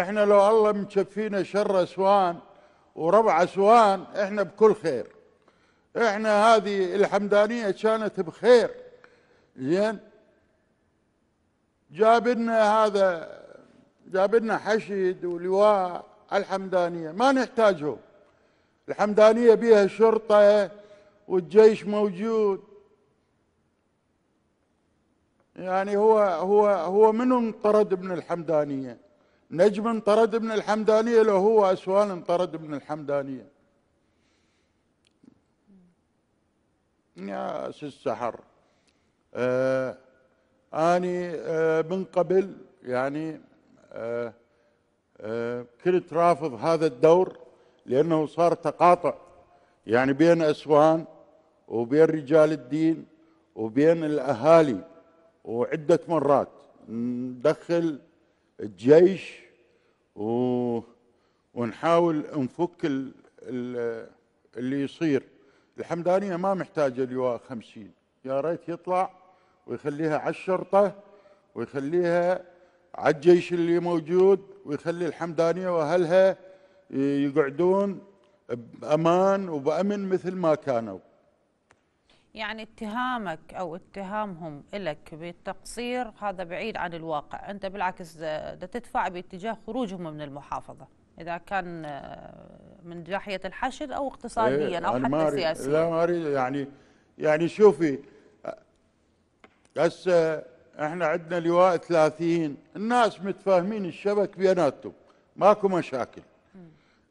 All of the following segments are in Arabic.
احنا لو الله مكفينا شر اسوان وربع اسوان احنا بكل خير احنا هذه الحمدانيه كانت بخير زين جاب لنا هذا جاب لنا حشد ولواء الحمدانيه ما نحتاجهم الحمدانيه بيها شرطه والجيش موجود يعني هو هو هو منو انطرد من الحمدانيه نجم انطرد من الحمدانية لو هو أسوان انطرد من الحمدانية يا أس السحر آه أني آه من قبل يعني آه آه كنت رافض هذا الدور لأنه صار تقاطع يعني بين أسوان وبين رجال الدين وبين الأهالي وعدة مرات ندخل الجيش و... ونحاول نفك ال... ال... اللي يصير الحمدانية ما محتاجة لواء خمسين يا ريت يطلع ويخليها على الشرطة ويخليها على الجيش اللي موجود ويخلي الحمدانية وأهلها يقعدون بأمان وبأمن مثل ما كانوا يعني اتهامك او اتهامهم لك بالتقصير هذا بعيد عن الواقع انت بالعكس تدفع باتجاه خروجهم من المحافظه اذا كان آه، من ناحيه الحشد او اقتصاديا او إيه، حتى سياسيا لا ما اريد يعني يعني شوفي هسه احنا عندنا لواء 30 الناس متفاهمين الشبك بيناتهم ماكو مشاكل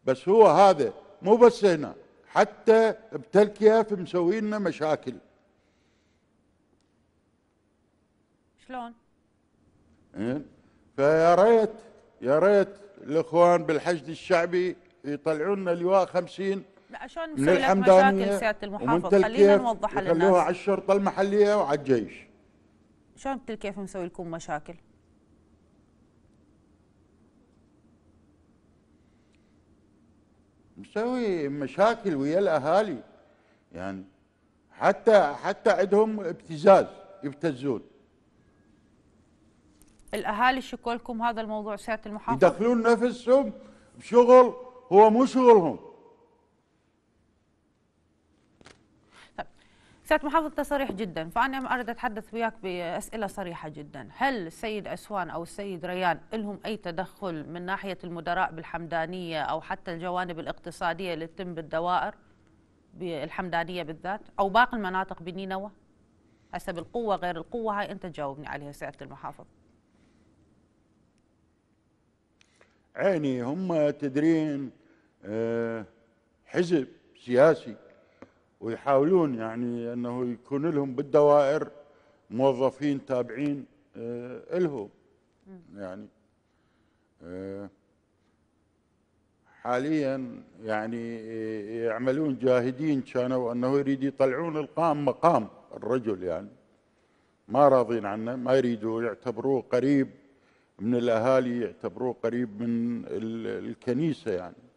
بس هو هذا مو بس هنا حتى بتلكيف مسوي لنا مشاكل شلون؟ إيه؟ فيا ريت يا ريت الاخوان بالحشد الشعبي يطلعون لنا لواء 50 عشان نسوي لك مشاكل سياده المحافظ خلينا نوضحها للناس خلوها على الشرطه المحليه وعلى الجيش شلون بتلكيف مسوي لكم مشاكل؟ مسوي مشاكل ويا الاهالي يعني حتى حتى عندهم ابتزاز يبتزون الاهالي شكوا لكم هذا الموضوع سياده المحافظ يدخلون نفسهم بشغل هو مو شغلهم سياده محافظ صريح جدا فانا اريد اتحدث وياك باسئله صريحه جدا هل السيد اسوان او السيد ريان لهم اي تدخل من ناحيه المدراء بالحمدانيه او حتى الجوانب الاقتصاديه اللي تتم بالدوائر بالحمدانيه بالذات او باقي المناطق بنينوى حسب القوه غير القوه هاي انت تجاوبني عليها سياده المحافظ عيني هم تدرين آه، حزب سياسي ويحاولون يعني انه يكون لهم بالدوائر موظفين تابعين آه، لهم يعني آه، حاليا يعني آه، يعملون جاهدين كانوا انه يريد يطلعون القام مقام الرجل يعني ما راضين عنه ما يريدوا يعتبروه قريب من الاهالي يعتبروه قريب من الكنيسه يعني